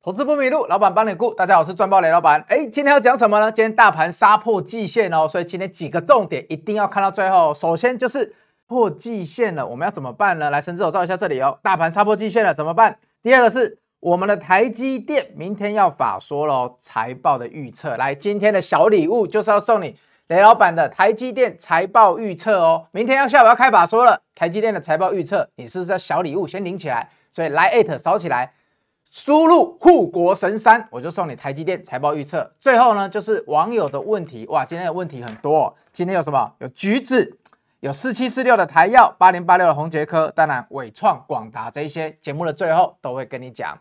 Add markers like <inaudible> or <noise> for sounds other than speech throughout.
投资不迷路，老板帮你顾。大家好，我是赚爆雷老板。哎，今天要讲什么呢？今天大盘杀破季线哦，所以今天几个重点一定要看到最后。首先就是破季线了，我们要怎么办呢？来，伸出手照一下这里哦。大盘杀破季线了，怎么办？第二个是我们的台积电明天要法说喽，财报的预测。来，今天的小礼物就是要送你雷老板的台积电财报预测哦。明天要下午要开法说了，台积电的财报预测，你是不是要小礼物先领起来，所以来艾特扫起来。输入护国神山，我就送你台积电财报预测。最后呢，就是网友的问题哇，今天的问题很多，今天有什么？有橘子，有四七四六的台药，八零八六的红杰科，当然伟创、广达这些，节目的最后都会跟你讲。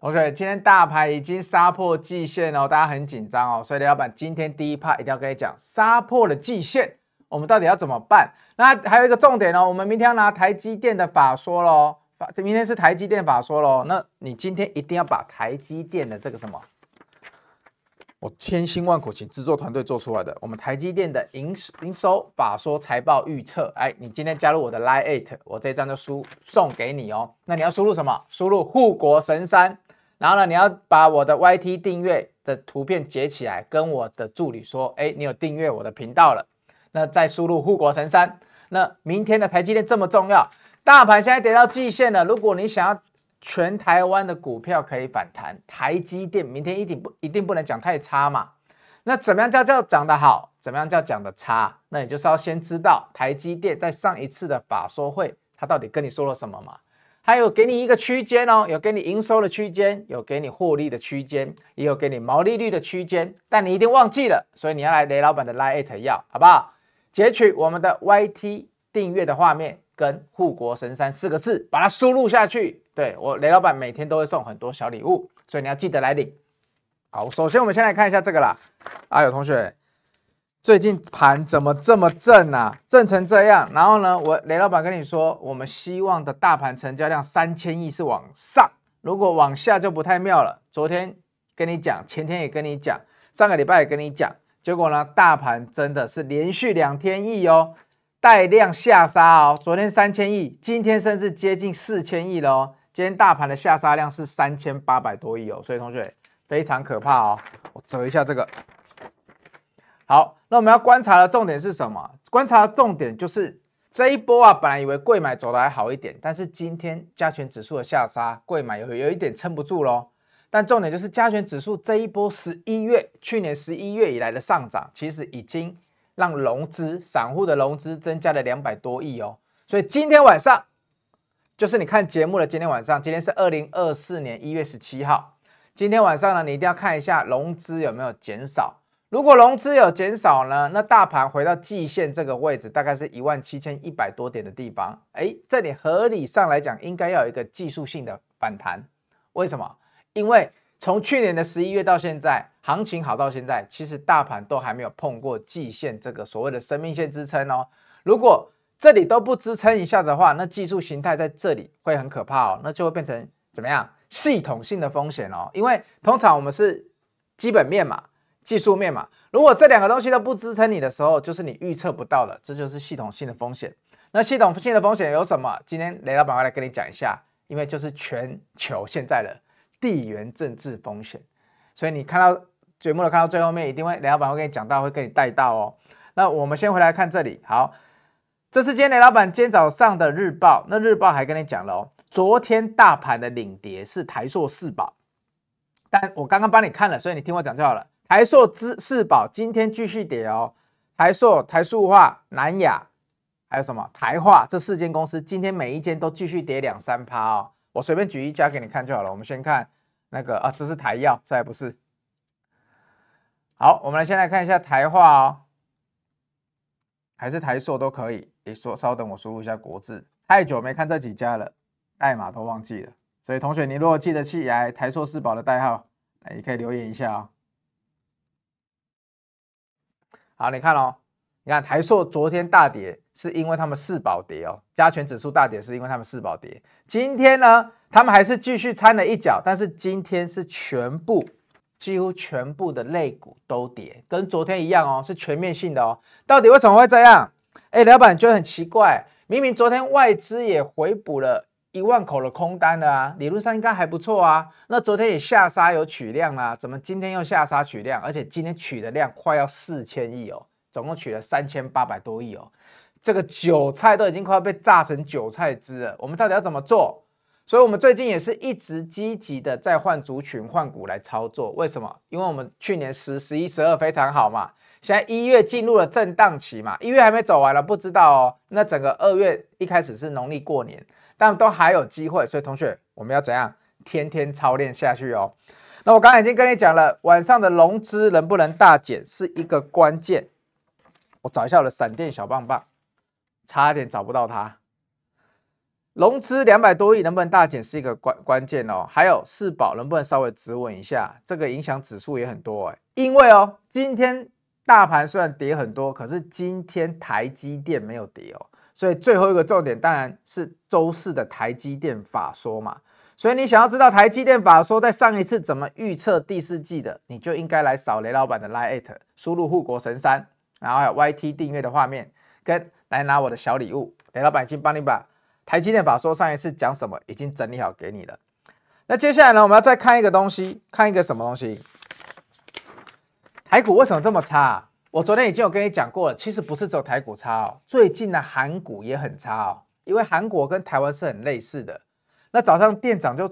OK，今天大牌已经杀破季线哦，大家很紧张哦，所以李老板今天第一趴一定要跟你讲，杀破了季线，我们到底要怎么办？那还有一个重点呢，我们明天要拿台积电的法说喽，明天是台积电法说喽，那你今天一定要把台积电的这个什么，我千辛万苦请制作团队做出来的，我们台积电的营营收法说财报预测，哎，你今天加入我的 Line Eight，我这张的输送给你哦，那你要输入什么？输入护国神山。然后呢，你要把我的 YT 订阅的图片截起来，跟我的助理说，哎，你有订阅我的频道了。那再输入护国神山。那明天的台积电这么重要，大盘现在跌到季线了。如果你想要全台湾的股票可以反弹，台积电明天一定不一定不能讲太差嘛？那怎么样叫叫讲得好？怎么样叫讲得差？那你就是要先知道台积电在上一次的法说会，他到底跟你说了什么嘛？还有给你一个区间哦，有给你营收的区间，有给你获利的区间，也有给你毛利率的区间。但你一定忘记了，所以你要来雷老板的 Lite 要好不好？截取我们的 YT 订阅的画面，跟护国神山四个字，把它输入下去。对我雷老板每天都会送很多小礼物，所以你要记得来领。好，首先我们先来看一下这个啦。啊，有同学。最近盘怎么这么震啊？震成这样，然后呢，我雷老板跟你说，我们希望的大盘成交量三千亿是往上，如果往下就不太妙了。昨天跟你讲，前天也跟你讲，上个礼拜也跟你讲，结果呢，大盘真的是连续两天亿哦，带量下杀哦。昨天三千亿，今天甚至接近四千亿了哦。今天大盘的下杀量是三千八百多亿哦，所以同学非常可怕哦。我折一下这个，好。那我们要观察的重点是什么？观察的重点就是这一波啊，本来以为贵买走的还好一点，但是今天加权指数的下杀，贵买有有一点撑不住喽。但重点就是加权指数这一波十一月，去年十一月以来的上涨，其实已经让融资散户的融资增加了两百多亿哦。所以今天晚上就是你看节目了，今天晚上，今天是二零二四年一月十七号，今天晚上呢，你一定要看一下融资有没有减少。如果融资有减少呢？那大盘回到季线这个位置，大概是一万七千一百多点的地方。哎，这里合理上来讲，应该要有一个技术性的反弹。为什么？因为从去年的十一月到现在，行情好到现在，其实大盘都还没有碰过季线这个所谓的生命线支撑哦。如果这里都不支撑一下的话，那技术形态在这里会很可怕哦。那就会变成怎么样？系统性的风险哦。因为通常我们是基本面嘛。技术面嘛，如果这两个东西都不支撑你的时候，就是你预测不到的，这就是系统性的风险。那系统性的风险有什么？今天雷老板会来跟你讲一下，因为就是全球现在的地缘政治风险，所以你看到节目的看到最后面，一定会雷老板会跟你讲到，会跟你带到哦。那我们先回来看这里，好，这是今天雷老板今天早上的日报，那日报还跟你讲了哦，昨天大盘的领跌是台硕四宝，但我刚刚帮你看了，所以你听我讲就好了。台硕资四宝今天继续跌哦，台硕、台塑化、南亚，还有什么台化？这四间公司今天每一间都继续跌两三趴哦。我随便举一家给你看就好了。我们先看那个啊，这是台药，这还不是。好，我们来先来看一下台化哦，还是台硕都可以。你说，稍等，我输入一下国字，太久没看这几家了，代码都忘记了。所以同学，你如果记得起来台硕四宝的代号，哎，你可以留言一下哦。好，你看哦，你看台塑昨天大跌，是因为他们四宝跌哦，加权指数大跌，是因为他们四宝跌。今天呢，他们还是继续掺了一脚，但是今天是全部，几乎全部的肋股都跌，跟昨天一样哦，是全面性的哦。到底为什么会这样？哎，老板觉得很奇怪，明明昨天外资也回补了。一万口的空单的啊，理论上应该还不错啊。那昨天也下杀有取量啊，怎么今天又下杀取量？而且今天取的量快要四千亿哦，总共取了三千八百多亿哦。这个韭菜都已经快要被榨成韭菜汁了。我们到底要怎么做？所以，我们最近也是一直积极的在换族群换股来操作。为什么？因为我们去年十、十一、十二非常好嘛，现在一月进入了震荡期嘛，一月还没走完了，不知道哦。那整个二月一开始是农历过年。但都还有机会，所以同学，我们要怎样天天操练下去哦？那我刚才已经跟你讲了，晚上的融资能不能大减是一个关键。我找一下我的闪电小棒棒，差点找不到它。融资两百多亿能不能大减是一个关关键哦。还有四宝能不能稍微止稳一下，这个影响指数也很多哎。因为哦，今天大盘虽然跌很多，可是今天台积电没有跌哦。所以最后一个重点当然是周四的台积电法说嘛。所以你想要知道台积电法说在上一次怎么预测第四季的，你就应该来扫雷老板的 l i at 输入护国神山，然后 YT 订阅的画面跟来拿我的小礼物，雷老板已经帮你把台积电法说上一次讲什么已经整理好给你了。那接下来呢，我们要再看一个东西，看一个什么东西？台股为什么这么差？我昨天已经有跟你讲过了，其实不是走台股差，哦，最近的韩股也很差哦，因为韩国跟台湾是很类似的。那早上店长就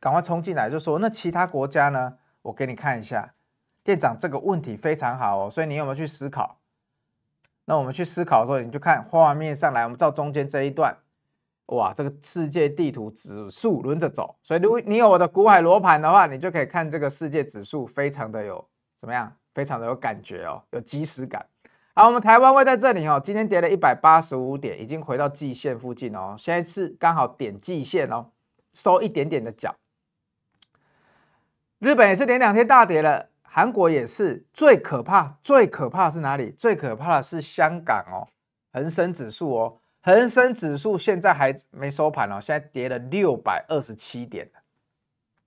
赶快冲进来就说：“那其他国家呢？我给你看一下。”店长这个问题非常好哦，所以你有没有去思考？那我们去思考的时候，你就看画面上来，我们到中间这一段，哇，这个世界地图指数轮着走，所以如果你有我的股海罗盘的话，你就可以看这个世界指数非常的有怎么样？非常的有感觉哦，有即时感。好，我们台湾位在这里哦，今天跌了一百八十五点，已经回到季线附近哦，现在是刚好点季线哦，收一点点的脚。日本也是连两天大跌了，韩国也是最可怕，最可怕是哪里？最可怕的是香港哦，恒生指数哦，恒生指数现在还没收盘哦，现在跌了六百二十七点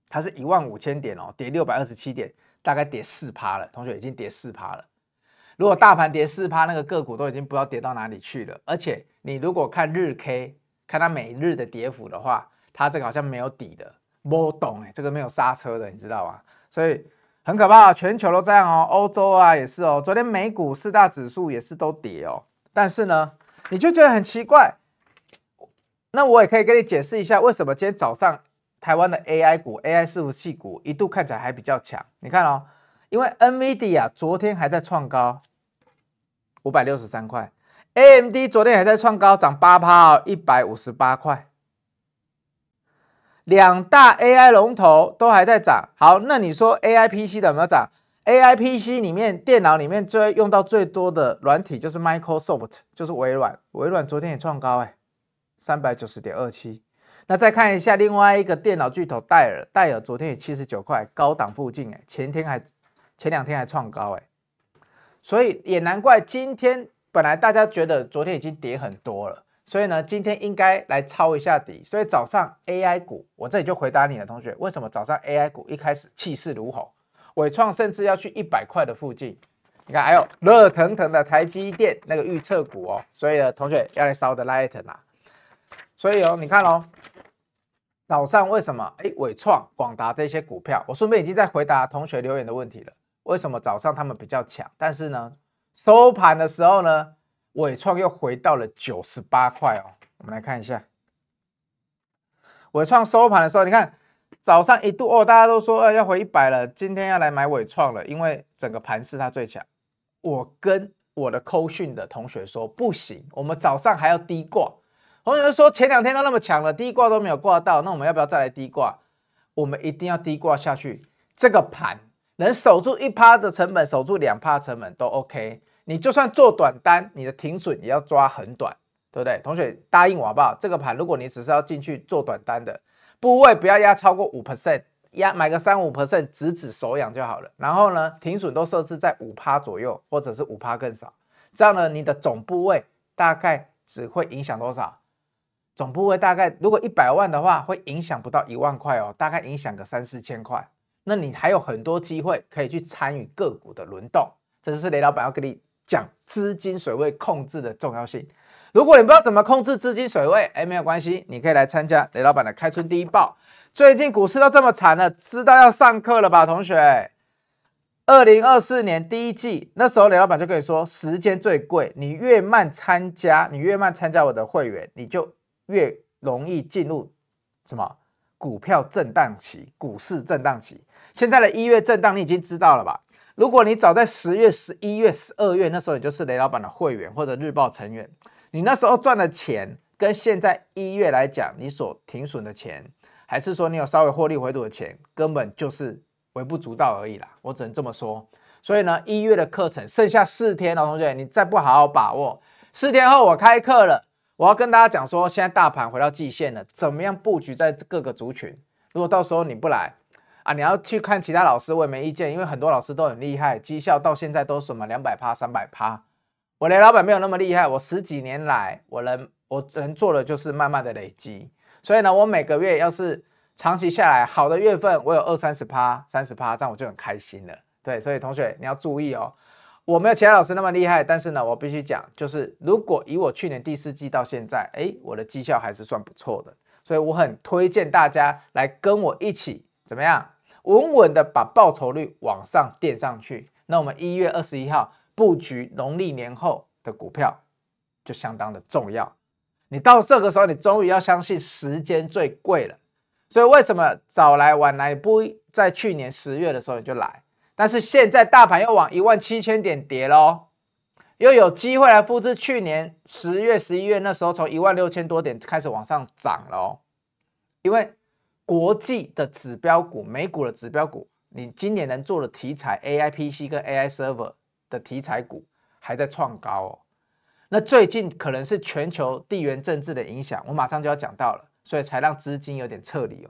它是一万五千点哦，跌六百二十七点。大概跌四趴了，同学已经跌四趴了。如果大盘跌四趴，那个个股都已经不知道跌到哪里去了。而且你如果看日 K，看它每日的跌幅的话，它这个好像没有底的，波懂哎，这个没有刹车的，你知道吗？所以很可怕，全球都这样哦，欧洲啊也是哦，昨天美股四大指数也是都跌哦。但是呢，你就觉得很奇怪，那我也可以给你解释一下，为什么今天早上。台湾的 AI 股、AI 服器股一度看起来还比较强。你看哦，因为 NVIDIA 昨天还在创高，五百六十三块；AMD 昨天还在创高，涨八趴哦，一百五十八块。两大 AI 龙头都还在涨。好，那你说 AI PC 的有没有涨？AI PC 里面，电脑里面最用到最多的软体就是 Microsoft，就是微软。微软昨天也创高哎，三百九十点二七。那再看一下另外一个电脑巨头戴尔，戴尔昨天也七十九块，高档附近哎，前天还前两天还创高哎，所以也难怪今天本来大家觉得昨天已经跌很多了，所以呢今天应该来抄一下底。所以早上 AI 股，我这里就回答你的同学，为什么早上 AI 股一开始气势如虹，伟创甚至要去一百块的附近，你看还有热腾腾的台积电那个预测股哦，所以呢同学要来烧的来一桶啊，所以哦你看哦。早上为什么？哎，伟创、广达这些股票，我顺便已经在回答同学留言的问题了。为什么早上他们比较强？但是呢，收盘的时候呢，伟创又回到了九十八块哦。我们来看一下，伟创收盘的时候，你看早上一度哦，大家都说要回一百了，今天要来买伟创了，因为整个盘是它最强。我跟我的扣讯的同学说，不行，我们早上还要低挂。同学说前两天都那么强了，低挂都没有挂到，那我们要不要再来低挂？我们一定要低挂下去。这个盘能守住一趴的成本，守住两趴成本都 OK。你就算做短单，你的停损也要抓很短，对不对？同学答应我好不好？这个盘如果你只是要进去做短单的，部位不要压超过五 percent，压买个三五 percent 止止手痒就好了。然后呢，停损都设置在五趴左右，或者是五趴更少。这样呢，你的总部位大概只会影响多少？总部位大概，如果一百万的话，会影响不到一万块哦，大概影响个三四千块。那你还有很多机会可以去参与个股的轮动，这就是雷老板要跟你讲资金水位控制的重要性。如果你不知道怎么控制资金水位，哎，没有关系，你可以来参加雷老板的开春第一报。最近股市都这么惨了，知道要上课了吧，同学？二零二四年第一季，那时候雷老板就跟你说，时间最贵，你越慢参加，你越慢参加我的会员，你就。越容易进入什么股票震荡期、股市震荡期？现在的一月震荡你已经知道了吧？如果你早在十月、十一月、十二月那时候，你就是雷老板的会员或者日报成员，你那时候赚的钱跟现在一月来讲，你所停损的钱，还是说你有稍微获利回吐的钱，根本就是微不足道而已啦。我只能这么说。所以呢，一月的课程剩下四天了，同学，你再不好好把握，四天后我开课了。我要跟大家讲说，现在大盘回到季线了，怎么样布局在各个族群？如果到时候你不来啊，你要去看其他老师，我也没意见，因为很多老师都很厉害，绩效到现在都什么两百趴、三百趴。我连老板没有那么厉害，我十几年来，我能我能做的就是慢慢的累积。所以呢，我每个月要是长期下来好的月份，我有二三十趴、三十趴，这样我就很开心了。对，所以同学你要注意哦。我没有其他老师那么厉害，但是呢，我必须讲，就是如果以我去年第四季到现在，哎，我的绩效还是算不错的，所以我很推荐大家来跟我一起怎么样，稳稳的把报酬率往上垫上去。那我们一月二十一号布局农历年后的股票，就相当的重要。你到这个时候，你终于要相信时间最贵了。所以为什么早来晚来不在去年十月的时候你就来？但是现在大盘又往一万七千点跌喽，又有机会来复制去年十月、十一月那时候从一万六千多点开始往上涨了哦。因为国际的指标股、美股的指标股，你今年能做的题材 A I P C 跟 A I server 的题材股还在创高哦。那最近可能是全球地缘政治的影响，我马上就要讲到了，所以才让资金有点撤离哦。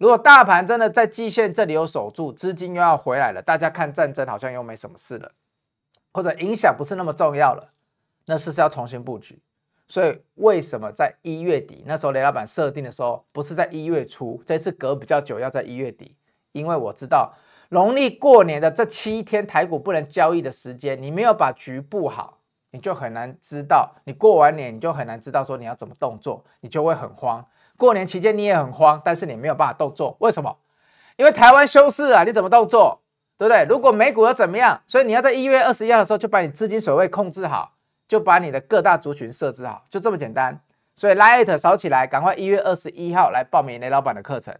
如果大盘真的在季线这里有守住，资金又要回来了，大家看战争好像又没什么事了，或者影响不是那么重要了，那是不是要重新布局？所以为什么在一月底那时候雷老板设定的时候不是在一月初？这次隔比较久，要在一月底，因为我知道农历过年的这七天台股不能交易的时间，你没有把局布好，你就很难知道，你过完年你就很难知道说你要怎么动作，你就会很慌。过年期间你也很慌，但是你没有办法动作，为什么？因为台湾休市啊，你怎么动作，对不对？如果美股要怎么样，所以你要在一月二十一号的时候就把你资金水位控制好，就把你的各大族群设置好，就这么简单。所以拉 it 扫起来，赶快一月二十一号来报名雷老板的课程，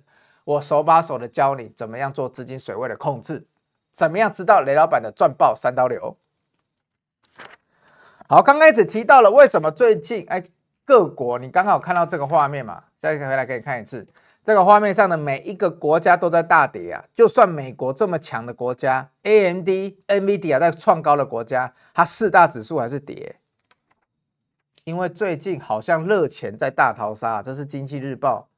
我手把手的教你怎么样做资金水位的控制，怎么样知道雷老板的赚爆三刀流。好，刚开始提到了为什么最近哎。各国，你刚好看到这个画面嘛？再回来给你看一次，这个画面上的每一个国家都在大跌啊！就算美国这么强的国家，AMD、NVIDIA 在创高的国家，它四大指数还是跌。因为最近好像热钱在大逃杀，这是《经济日报》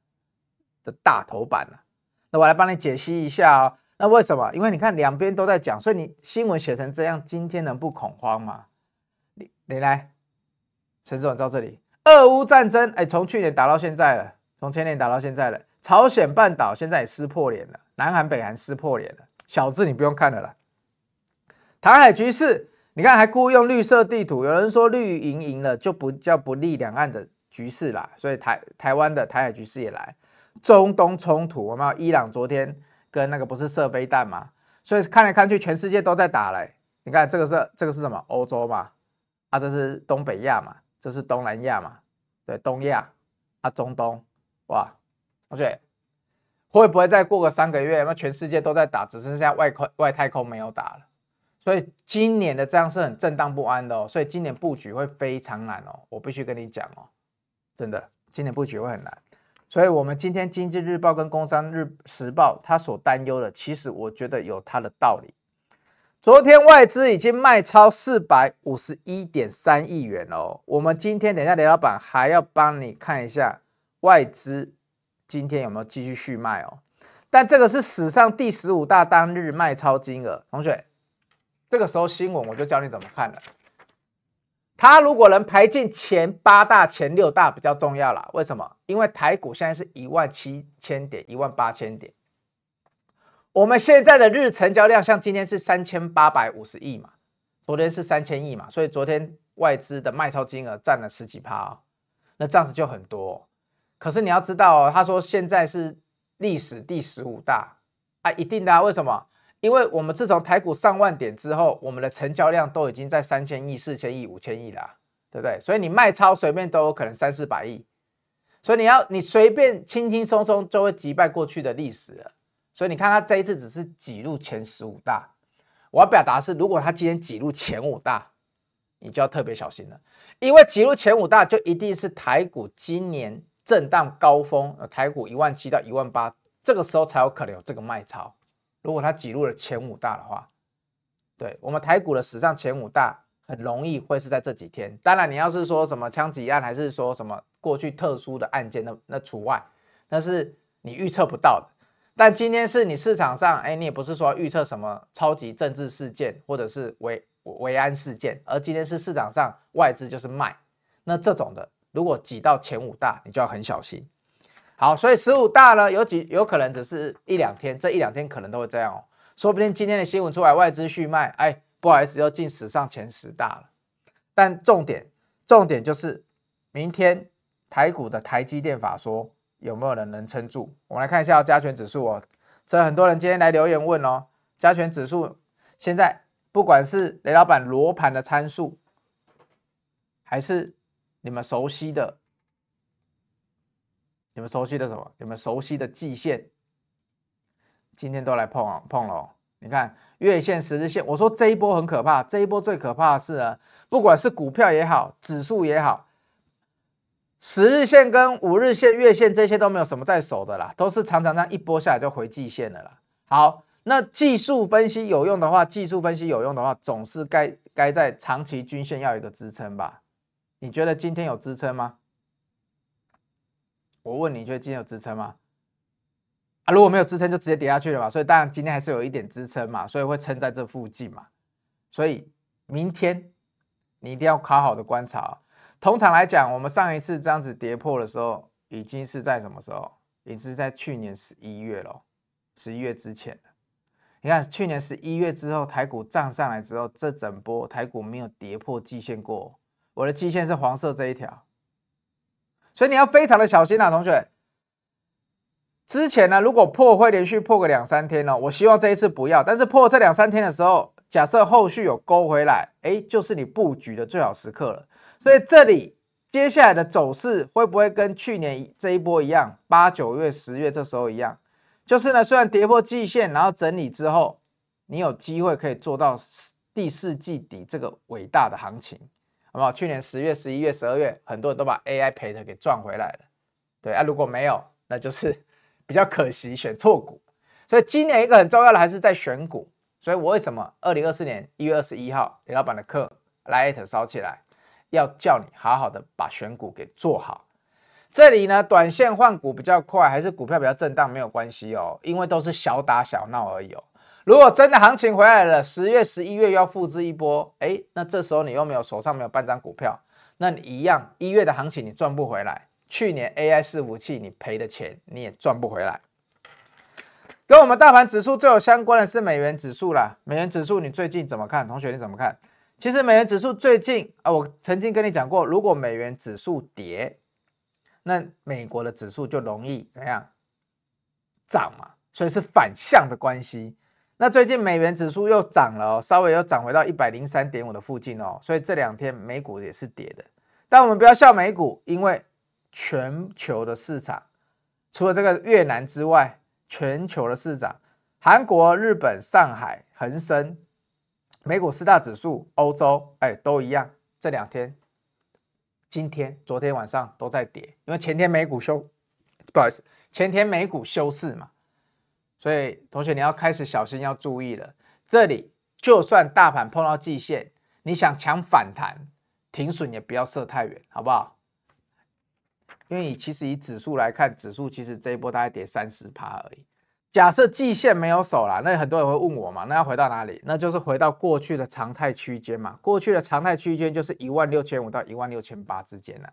的大头版了。那我来帮你解析一下哦。那为什么？因为你看两边都在讲，所以你新闻写成这样，今天能不恐慌吗？你你来，陈志文在这里。俄乌战争，哎，从去年打到现在了，从前年打到现在了。朝鲜半岛现在也撕破脸了，南韩、北韩撕破脸了。小字你不用看了啦。台海局势，你看还雇用绿色地图，有人说绿营赢了就不叫不利两岸的局势啦。所以台台湾的台海局势也来。中东冲突，我们有伊朗昨天跟那个不是射飞弹吗？所以看来看去，全世界都在打嘞。你看这个是这个是什么？欧洲嘛，啊，这是东北亚嘛。这是东南亚嘛？对，东亚啊，中东哇，同学，会不会再过个三个月，那全世界都在打，只剩下外空外太空没有打了？所以今年的这样是很震荡不安的哦，所以今年布局会非常难哦，我必须跟你讲哦，真的，今年布局会很难。所以我们今天《经济日报》跟《工商日时报》他所担忧的，其实我觉得有他的道理。昨天外资已经卖超四百五十一点三亿元哦，我们今天等下雷老板还要帮你看一下外资今天有没有继续续卖哦。但这个是史上第十五大单日卖超金额，同学，这个时候新闻我就教你怎么看了。他如果能排进前八大、前六大比较重要了，为什么？因为台股现在是一万七千点、一万八千点。我们现在的日成交量，像今天是三千八百五十亿嘛，昨天是三千亿嘛，所以昨天外资的卖超金额占了十几趴，那这样子就很多。可是你要知道，他说现在是历史第十五大啊，一定的啊，为什么？因为我们自从台股上万点之后，我们的成交量都已经在三千亿、四千亿、五千亿啦，对不对？所以你卖超随便都有可能三四百亿，所以你要你随便轻轻松松就会击败过去的历史了。所以你看，它这一次只是挤入前十五大。我要表达是，如果它今天挤入前五大，你就要特别小心了，因为挤入前五大就一定是台股今年震荡高峰，台股一万七到一万八，这个时候才有可能有这个卖超。如果它挤入了前五大的话，对我们台股的史上前五大很容易会是在这几天。当然，你要是说什么枪击案，还是说什么过去特殊的案件，那那除外，那是你预测不到的。但今天是你市场上，哎，你也不是说预测什么超级政治事件或者是维维安事件，而今天是市场上外资就是卖，那这种的如果挤到前五大，你就要很小心。好，所以十五大呢，有几有可能只是一两天，这一两天可能都会这样哦，说不定今天的新闻出来，外资续卖，哎，不好意思，又进史上前十大了。但重点重点就是明天台股的台积电法说。有没有人能撑住？我们来看一下加权指数哦。所以很多人今天来留言问哦，加权指数现在不管是雷老板罗盘的参数，还是你们熟悉的，你们熟悉的什么？你们熟悉的季线，今天都来碰碰了。你看月线、十日线，我说这一波很可怕，这一波最可怕的是啊，不管是股票也好，指数也好。十日线跟五日线、月线这些都没有什么在手的啦，都是常常这样一波下来就回季线的啦。好，那技术分析有用的话，技术分析有用的话，总是该该在长期均线要有一个支撑吧？你觉得今天有支撑吗？我问你觉得今天有支撑吗？啊，如果没有支撑就直接跌下去了吧？所以当然今天还是有一点支撑嘛，所以会撑在这附近嘛。所以明天你一定要好好的观察。通常来讲，我们上一次这样子跌破的时候，已经是在什么时候？已经是在去年十一月了。十一月之前，你看去年十一月之后，台股涨上来之后，这整波台股没有跌破季线过。我的季线是黄色这一条，所以你要非常的小心啊，同学之前呢，如果破会连续破个两三天呢，我希望这一次不要。但是破这两三天的时候，假设后续有勾回来，哎，就是你布局的最好时刻了。所以这里接下来的走势会不会跟去年这一波一样？八九月、十月这时候一样？就是呢，虽然跌破季线，然后整理之后，你有机会可以做到第四季底这个伟大的行情，好不好？去年十月、十一月、十二月，很多人都把 AI 赔的给赚回来了。对啊，如果没有，那就是 <laughs> 比较可惜，选错股。所以今年一个很重要的还是在选股。所以我为什么二零二四年一月二十一号李老板的课来开 t 烧起来？要叫你好好的把选股给做好，这里呢短线换股比较快，还是股票比较震荡没有关系哦，因为都是小打小闹而已哦。如果真的行情回来了，十月十一月要复制一波，哎，那这时候你又没有手上没有半张股票，那你一样一月的行情你赚不回来，去年 AI 服器你赔的钱你也赚不回来。跟我们大盘指数最有相关的是美元指数啦，美元指数你最近怎么看？同学你怎么看？其实美元指数最近啊，我曾经跟你讲过，如果美元指数跌，那美国的指数就容易怎样涨嘛，所以是反向的关系。那最近美元指数又涨了哦，稍微又涨回到一百零三点五的附近哦，所以这两天美股也是跌的。但我们不要笑美股，因为全球的市场除了这个越南之外，全球的市场，韩国、日本、上海恒生。美股四大指数，欧洲，哎，都一样。这两天，今天、昨天晚上都在跌，因为前天美股休，不好意思，前天美股休市嘛。所以，同学你要开始小心，要注意了。这里就算大盘碰到季线，你想抢反弹，停损也不要设太远，好不好？因为其实以指数来看，指数其实这一波大概跌三四趴而已。假设季线没有守了，那很多人会问我嘛？那要回到哪里？那就是回到过去的常态区间嘛。过去的常态区间就是一万六千五到一万六千八之间了。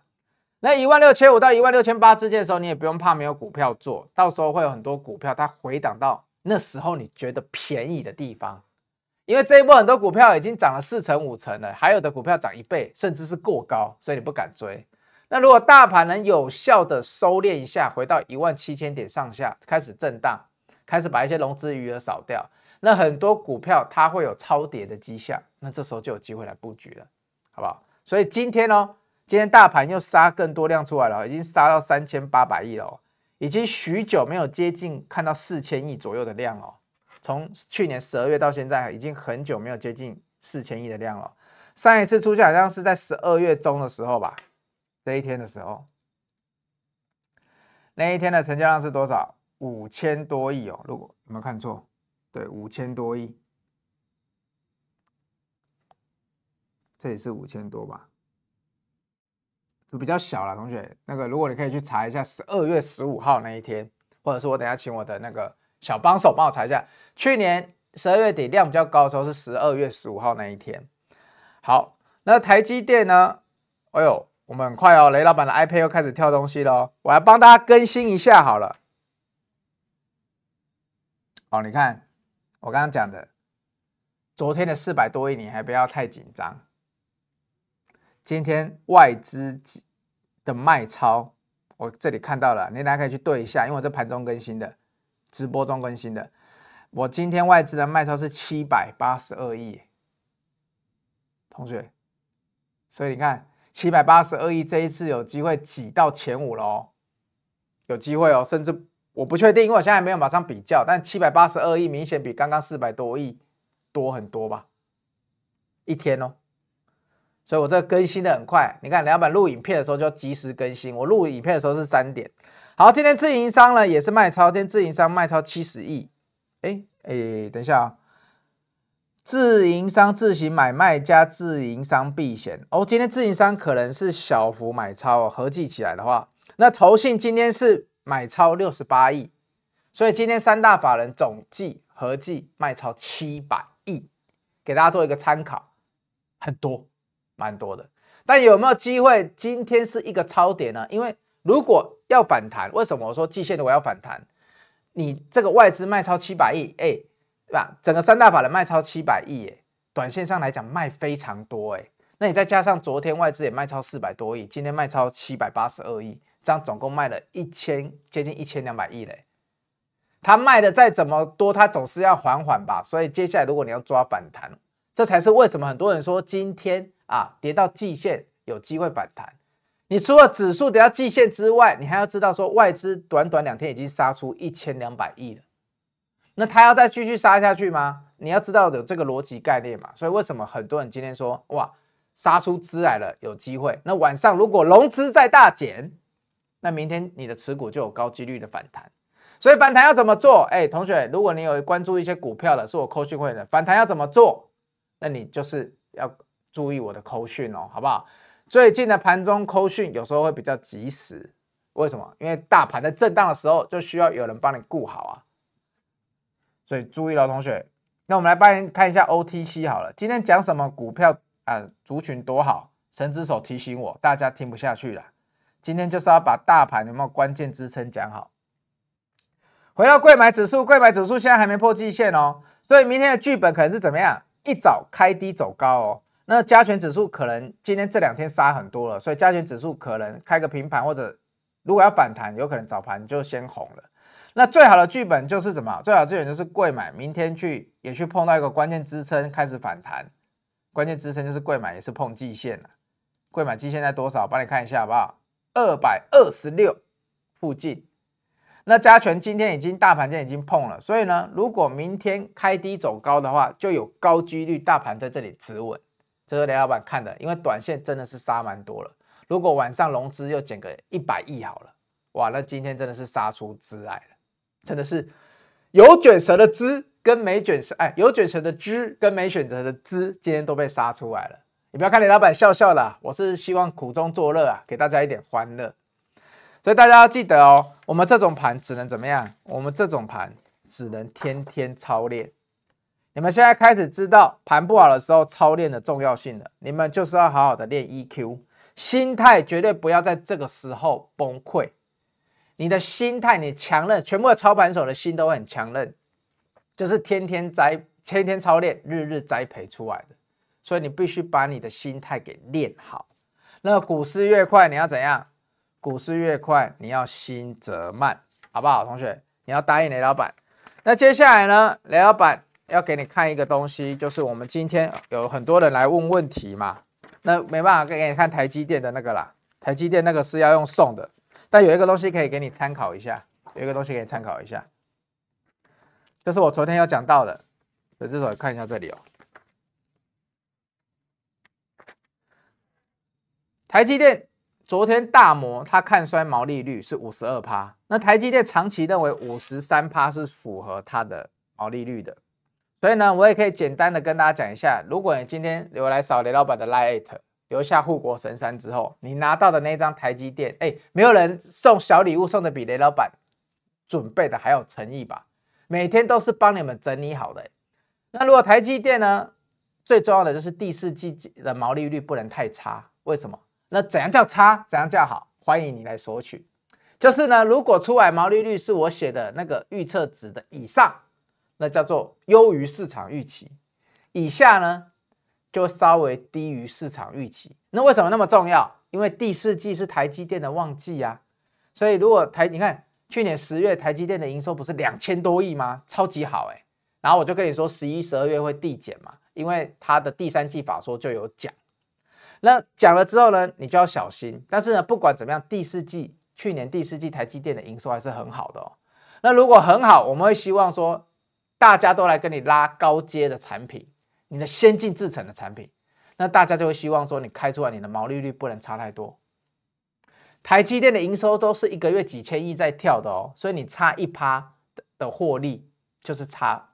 那一万六千五到一万六千八之间的时候，你也不用怕没有股票做，到时候会有很多股票它回档到那时候你觉得便宜的地方，因为这一波很多股票已经涨了四成五成了，还有的股票涨一倍甚至是过高，所以你不敢追。那如果大盘能有效的收敛一下，回到一万七千点上下开始震荡。开始把一些融资余额扫掉，那很多股票它会有超跌的迹象，那这时候就有机会来布局了，好不好？所以今天哦，今天大盘又杀更多量出来了，已经杀到三千八百亿了，已经许久没有接近看到四千亿左右的量了，从去年十二月到现在已经很久没有接近四千亿的量了，上一次出现好像是在十二月中的时候吧，这一天的时候，那一天的成交量是多少？五千多亿哦，如果有没有看错？对，五千多亿，这里是五千多吧？就比较小了，同学。那个，如果你可以去查一下十二月十五号那一天，或者是我等下请我的那个小帮手帮我查一下，去年十二月底量比较高的时候是十二月十五号那一天。好，那台积电呢？哎呦，我们快哦，雷老板的 iPad 又开始跳东西了，我来帮大家更新一下好了。哦，你看，我刚刚讲的，昨天的四百多亿，你还不要太紧张。今天外资的卖超，我这里看到了，你大家可以去对一下，因为我在盘中更新的，直播中更新的。我今天外资的卖超是七百八十二亿，同学，所以你看，七百八十二亿，这一次有机会挤到前五喽，有机会哦，甚至。我不确定，因为我现在没有马上比较，但七百八十二亿明显比刚刚四百多亿多很多吧，一天哦，所以我这更新的很快。你看，老板录影片的时候就及时更新。我录影片的时候是三点。好，今天自营商呢也是卖超，今天自营商卖超七十亿。哎哎，等一下啊，自营商自行买卖加自营商避险哦。今天自营商可能是小幅买超，合计起来的话，那投信今天是。买超六十八亿，所以今天三大法人总计合计卖超七百亿，给大家做一个参考，很多，蛮多的。但有没有机会？今天是一个超跌呢？因为如果要反弹，为什么我说季线的我要反弹？你这个外资卖超七百亿，哎，对吧？整个三大法人卖超七百亿，哎，短线上来讲卖非常多，哎，那你再加上昨天外资也卖超四百多亿，今天卖超七百八十二亿。这样总共卖了一千，接近一千两百亿嘞。他卖的再怎么多，他总是要缓缓吧。所以接下来如果你要抓反弹，这才是为什么很多人说今天啊跌到季线有机会反弹。你除了指数跌到季线之外，你还要知道说外资短短两天已经杀出一千两百亿了。那他要再继续杀下去吗？你要知道有这个逻辑概念嘛。所以为什么很多人今天说哇杀出资来了有机会？那晚上如果融资再大减？那明天你的持股就有高几率的反弹，所以反弹要怎么做？哎，同学，如果你有关注一些股票的，是我扣讯会的反弹要怎么做？那你就是要注意我的扣讯哦，好不好？最近的盘中扣讯有时候会比较及时，为什么？因为大盘在震荡的时候就需要有人帮你顾好啊。所以注意了，同学。那我们来帮您看一下 OTC 好了，今天讲什么股票啊？族群多好，神之手提醒我，大家听不下去了。今天就是要把大盘有没有关键支撑讲好。回到贵买指数，贵买指数现在还没破季线哦，所以明天的剧本可能是怎么样？一早开低走高哦。那加权指数可能今天这两天杀很多了，所以加权指数可能开个平盘或者如果要反弹，有可能早盘就先红了。那最好的剧本就是怎么？最好剧本就是贵买明天去也去碰到一个关键支撑开始反弹，关键支撑就是贵买也是碰季线了。贵买季线在多少？帮你看一下好不好？二百二十六附近，那加权今天已经大盘间已经碰了，所以呢，如果明天开低走高的话，就有高几率大盘在这里止稳。这是雷老板看的，因为短线真的是杀蛮多了。如果晚上融资又减个一百亿好了，哇，那今天真的是杀出资来了，真的是有卷舌的资跟没卷舌，哎，有卷舌的资跟没选择的资，今天都被杀出来了。你不要看你老板笑笑啦，我是希望苦中作乐啊，给大家一点欢乐。所以大家要记得哦，我们这种盘只能怎么样？我们这种盘只能天天操练。你们现在开始知道盘不好的时候操练的重要性了。你们就是要好好的练 EQ，心态绝对不要在这个时候崩溃。你的心态你强韧，全部的操盘手的心都很强韧，就是天天栽，天天操练，日日栽培出来的。所以你必须把你的心态给练好。那股市越快，你要怎样？股市越快，你要心则慢，好不好，同学？你要答应雷老板。那接下来呢，雷老板要给你看一个东西，就是我们今天有很多人来问问题嘛，那没办法，给给你看台积电的那个啦。台积电那个是要用送的，但有一个东西可以给你参考一下，有一个东西给你参考一下，就是我昨天要讲到的，这助手看一下这里哦。台积电昨天大摩，它看衰毛利率是五十二趴，那台积电长期认为五十三趴是符合它的毛利率的，所以呢，我也可以简单的跟大家讲一下，如果你今天留来扫雷老板的拉 at，留下护国神山之后，你拿到的那张台积电，哎，没有人送小礼物送的比雷老板准备的还有诚意吧？每天都是帮你们整理好的。那如果台积电呢，最重要的就是第四季的毛利率不能太差，为什么？那怎样叫差，怎样叫好？欢迎你来索取。就是呢，如果出海毛利率是我写的那个预测值的以上，那叫做优于市场预期；以下呢，就稍微低于市场预期。那为什么那么重要？因为第四季是台积电的旺季啊。所以如果台，你看去年十月台积电的营收不是两千多亿吗？超级好哎。然后我就跟你说，十一、十二月会递减嘛，因为它的第三季法说就有讲。那讲了之后呢，你就要小心。但是呢，不管怎么样，第四季去年第四季台积电的营收还是很好的哦。那如果很好，我们会希望说，大家都来跟你拉高阶的产品，你的先进制程的产品，那大家就会希望说，你开出来你的毛利率不能差太多。台积电的营收都是一个月几千亿在跳的哦，所以你差一趴的的获利，就是差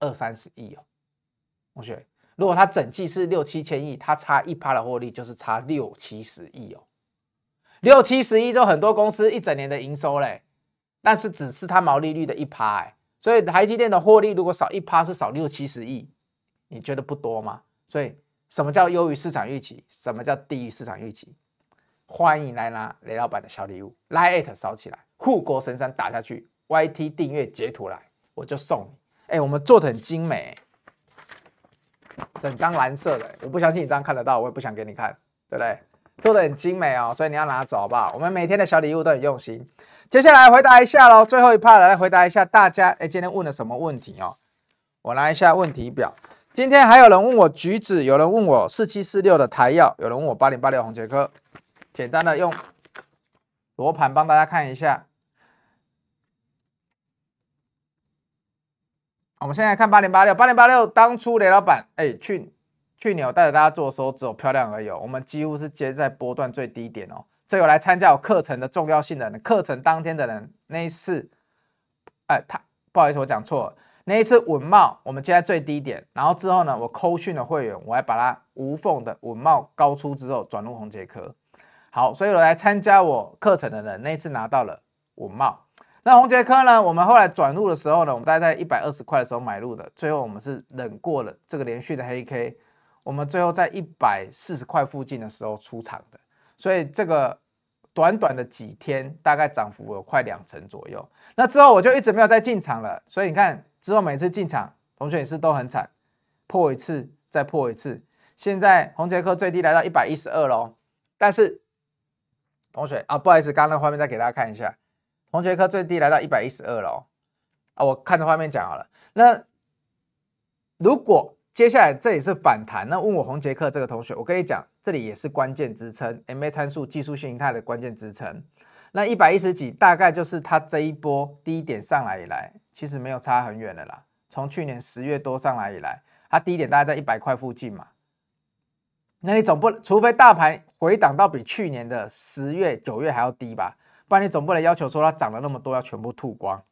二三十亿哦，同学。如果它整季是六七千亿，它差一趴的获利就是差六七十亿哦，六七十亿就很多公司一整年的营收嘞，但是只是它毛利率的一趴哎，所以台积电的获利如果少一趴是少六七十亿，你觉得不多吗？所以什么叫优于市场预期？什么叫低于市场预期？欢迎来拿雷老板的小礼物 l i 特 e t 烧起来，护国神山打下去，YT 订阅截图来，我就送你。哎，我们做的很精美。整张蓝色的，我不相信你这样看得到，我也不想给你看，对不对？做的很精美哦，所以你要拿走好不好？我们每天的小礼物都很用心。接下来回答一下喽，最后一趴了，来回答一下大家，哎，今天问了什么问题哦？我拿一下问题表，今天还有人问我橘子，有人问我四七四六的台药，有人问我八零八六红杰克，简单的用罗盘帮大家看一下。我们现在看八零八六，八零八六当初雷老板，哎，去去年我带着大家做的时候只有漂亮而已，我们几乎是接在波段最低点哦。所以来参加我课程的重要性的课程当天的人，那一次，哎，他不好意思我讲错了，那一次稳帽我们接在最低点，然后之后呢我扣训的会员，我还把它无缝的稳帽高出之后转入红杰科。好，所以我来参加我课程的人，那一次拿到了稳帽。那红杰克呢？我们后来转入的时候呢，我们大概在一百二十块的时候买入的，最后我们是忍过了这个连续的黑 K，我们最后在一百四十块附近的时候出场的，所以这个短短的几天，大概涨幅有快两成左右。那之后我就一直没有再进场了，所以你看之后每次进场，同学也是都很惨，破一次再破一次。现在红杰克最低来到一百一十二喽，但是同学啊，不好意思，刚刚那画面再给大家看一下。红杰克最低来到一百一十二了啊，我看着画面讲好了。那如果接下来这里是反弹，那问我红杰克这个同学，我跟你讲，这里也是关键支撑，MA 参数技术形态的关键支撑。那一百一十几大概就是它这一波低点上来以来，其实没有差很远的啦。从去年十月多上来以来，它低点大概在一百块附近嘛。那你总不除非大盘回档到比去年的十月九月还要低吧？然你总部的要求说它涨了那么多要全部吐光，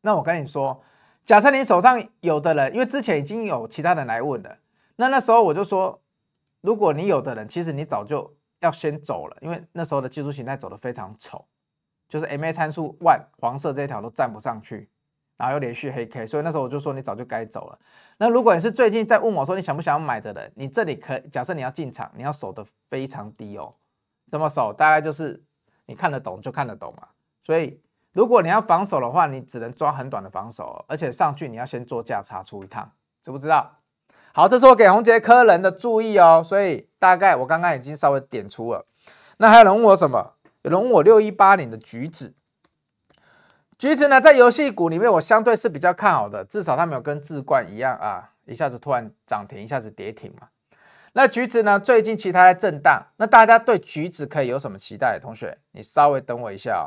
那我跟你说，假设你手上有的人，因为之前已经有其他人来问了，那那时候我就说，如果你有的人，其实你早就要先走了，因为那时候的技术形态走的非常丑，就是 MA 参数 one 黄色这条都站不上去，然后又连续黑 K，所以那时候我就说你早就该走了。那如果你是最近在问我说你想不想买的人，你这里可假设你要进场，你要守的非常低哦，怎么守大概就是。你看得懂就看得懂嘛，所以如果你要防守的话，你只能抓很短的防守，而且上去你要先做价差出一趟，知不知道？好，这是我给洪杰科人的注意哦，所以大概我刚刚已经稍微点出了。那还有人问我什么？有人问我六一八零的橘子，橘子呢，在游戏股里面我相对是比较看好的，至少它没有跟智冠一样啊，一下子突然涨停，一下子跌停嘛。那橘子呢？最近其他它在震荡。那大家对橘子可以有什么期待？同学，你稍微等我一下哦。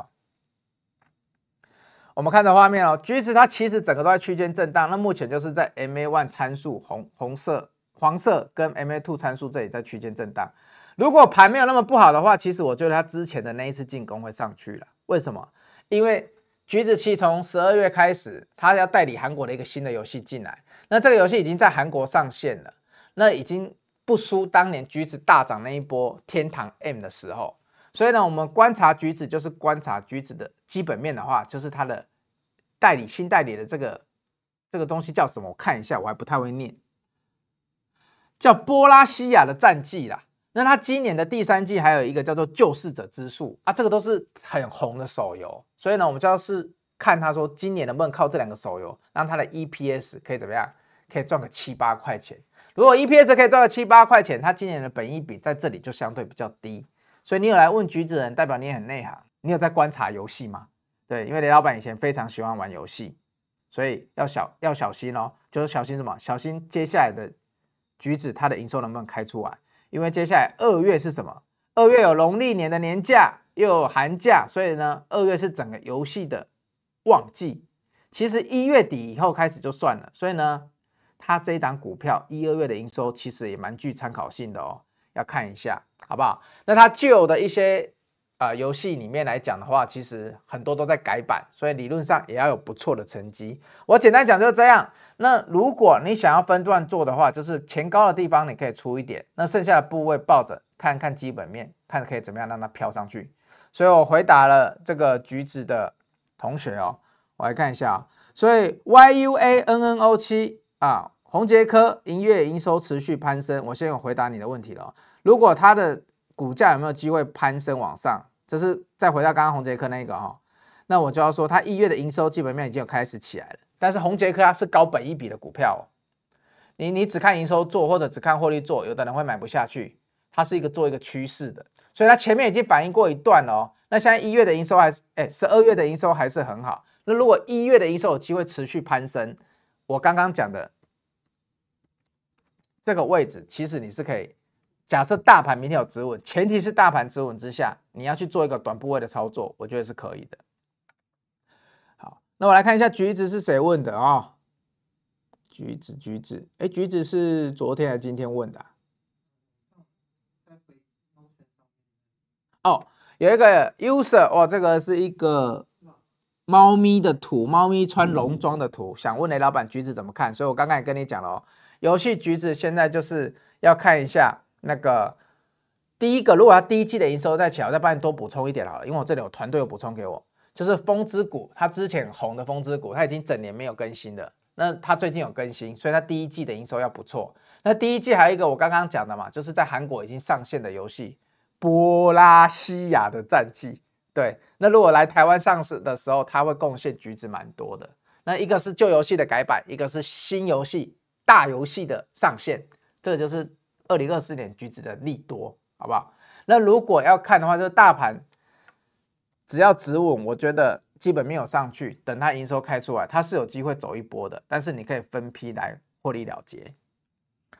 我们看着画面哦，橘子它其实整个都在区间震荡。那目前就是在 MA one 参数红红色、黄色跟 MA two 参数这里在区间震荡。如果盘没有那么不好的话，其实我觉得它之前的那一次进攻会上去了。为什么？因为橘子期从十二月开始，它要代理韩国的一个新的游戏进来。那这个游戏已经在韩国上线了。那已经。不输当年橘子大涨那一波天堂 M 的时候，所以呢，我们观察橘子就是观察橘子的基本面的话，就是它的代理新代理的这个这个东西叫什么？我看一下，我还不太会念，叫波拉西亚的战绩啦。那它今年的第三季还有一个叫做救世者之树啊，这个都是很红的手游。所以呢，我们就要是看他说今年能不能靠这两个手游，让它的 EPS 可以怎么样，可以赚个七八块钱。如果 EPS 可以赚个七八块钱，它今年的本益比在这里就相对比较低。所以你有来问橘子人，代表你很内行，你有在观察游戏吗？对，因为雷老板以前非常喜欢玩游戏，所以要小要小心哦，就是小心什么？小心接下来的橘子它的营收能不能开出来？因为接下来二月是什么？二月有农历年的年假，又有寒假，所以呢，二月是整个游戏的旺季。其实一月底以后开始就算了，所以呢。它这一档股票一、二月的营收其实也蛮具参考性的哦，要看一下，好不好？那它旧的一些呃游戏里面来讲的话，其实很多都在改版，所以理论上也要有不错的成绩。我简单讲就是这样。那如果你想要分段做的话，就是前高的地方你可以出一点，那剩下的部位抱着看看基本面，看可以怎么样让它飘上去。所以我回答了这个橘子的同学哦，我来看一下。所以 Y U A N N O 七啊。宏杰科一月营收持续攀升，我先有回答你的问题了。如果它的股价有没有机会攀升往上？这是再回到刚刚宏杰科那个哈，那我就要说它一月的营收基本面已经有开始起来了。但是红杰科它是高本一笔的股票，你你只看营收做或者只看获利做，有的人会买不下去。它是一个做一个趋势的，所以它前面已经反映过一段哦。那现在一月的营收还是哎，十二月的营收还是很好。那如果一月的营收有机会持续攀升，我刚刚讲的。这个位置其实你是可以假设大盘明天有止稳，前提是大盘止稳之下，你要去做一个短部位的操作，我觉得是可以的。好，那我来看一下橘子是谁问的啊？橘子，橘子，哎，橘子是昨天还是今天问的？哦，有一个 user 哇，这个是一个猫咪的图，猫咪穿农装的图，想问雷老板橘子怎么看？所以我刚刚也跟你讲了哦。游戏橘子现在就是要看一下那个第一个，如果要第一季的营收再来，我再帮你多补充一点好了，因为我这里有团队有补充给我，就是风之谷，它之前红的风之谷，它已经整年没有更新了，那它最近有更新，所以它第一季的营收要不错。那第一季还有一个我刚刚讲的嘛，就是在韩国已经上线的游戏波拉西亚的战绩，对，那如果来台湾上市的时候，它会贡献橘子蛮多的。那一个是旧游戏的改版，一个是新游戏。大游戏的上线，这就是二零二四年橘子的利多，好不好？那如果要看的话，就是大盘只要止稳，我觉得基本没有上去。等它营收开出来，它是有机会走一波的，但是你可以分批来获利了结。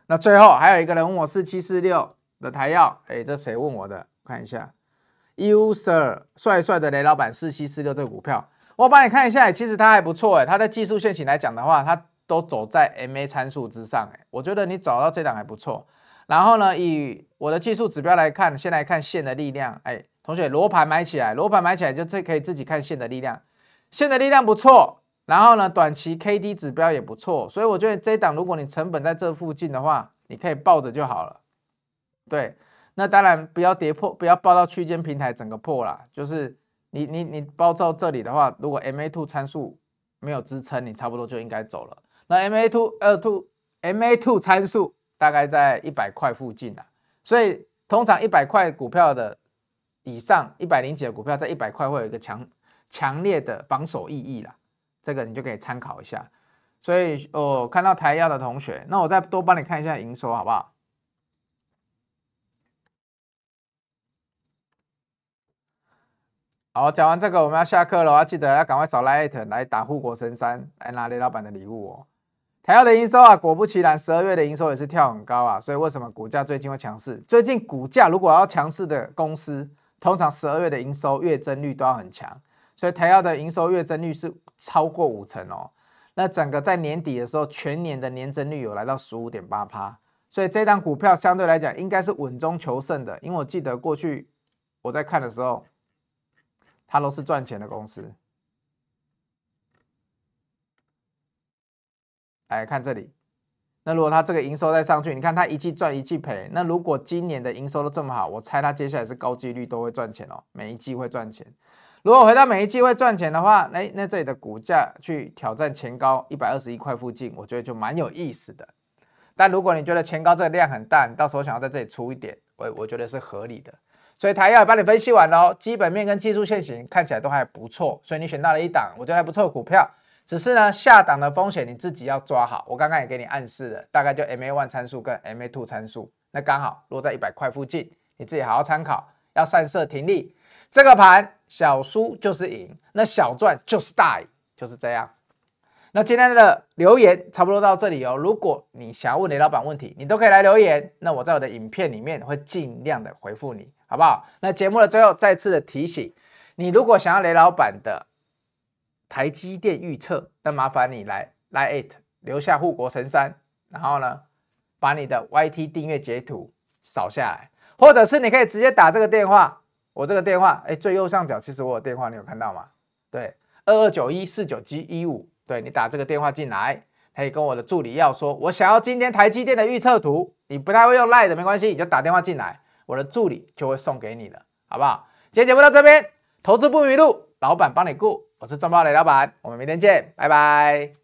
那最后还有一个人问我是七四六的台药，哎，这谁问我的？看一下，user 帅帅的雷老板四七四六这个股票，我帮你看一下，其实他还不错哎，它的技术线型来讲的话，它。都走在 MA 参数之上哎，我觉得你找到这档还不错。然后呢，以我的技术指标来看，先来看线的力量哎，同学罗盘买起来，罗盘买起来就这可以自己看线的力量，线的力量不错。然后呢，短期 KD 指标也不错，所以我觉得这档如果你成本在这附近的话，你可以抱着就好了。对，那当然不要跌破，不要抱到区间平台整个破啦。就是你你你抱到这里的话，如果 MA two 参数没有支撑，你差不多就应该走了。那 MA two 二 two MA two 参数大概在一百块附近啊，所以通常一百块股票的以上一百零几的股票在一百块会有一个强强烈的防守意义啦，这个你就可以参考一下。所以哦，看到台药的同学，那我再多帮你看一下营收好不好？好，讲完这个我们要下课了要记得要赶快扫 light 来打护国神山，来拿雷老板的礼物哦。台药的营收啊，果不其然，十二月的营收也是跳很高啊。所以为什么股价最近会强势？最近股价如果要强势的公司，通常十二月的营收月增率都要很强。所以台药的营收月增率是超过五成哦。那整个在年底的时候，全年的年增率有来到十五点八趴。所以这档股票相对来讲应该是稳中求胜的，因为我记得过去我在看的时候，它都是赚钱的公司。来看这里，那如果它这个营收再上去，你看它一季赚一季赔，那如果今年的营收都这么好，我猜它接下来是高几率都会赚钱哦，每一季会赚钱。如果回到每一季会赚钱的话，哎，那这里的股价去挑战前高一百二十一块附近，我觉得就蛮有意思的。但如果你觉得前高这个量很淡，到时候想要在这里出一点，我我觉得是合理的。所以台耀帮你分析完喽，基本面跟技术线型看起来都还不错，所以你选到了一档，我觉得不错股票。只是呢，下档的风险你自己要抓好。我刚刚也给你暗示了，大概就 MA one 参数跟 MA two 参数，那刚好落在一百块附近，你自己好好参考，要善设停利。这个盘小输就是赢，那小赚就是大赢，就是这样。那今天的留言差不多到这里哦。如果你想问雷老板问题，你都可以来留言，那我在我的影片里面会尽量的回复你，好不好？那节目的最后再次的提醒，你如果想要雷老板的。台积电预测，那麻烦你来 Like it，留下护国神山，然后呢，把你的 YT 订阅截图扫下来，或者是你可以直接打这个电话，我这个电话，哎，最右上角其实我有电话，你有看到吗？对，二二九一四九七一五，对你打这个电话进来，可以跟我的助理要说，我想要今天台积电的预测图，你不太会用 Like 的没关系，你就打电话进来，我的助理就会送给你的，好不好？今天节目到这边，投资不迷路。老板帮你顾，我是庄保磊老板，我们明天见，拜拜。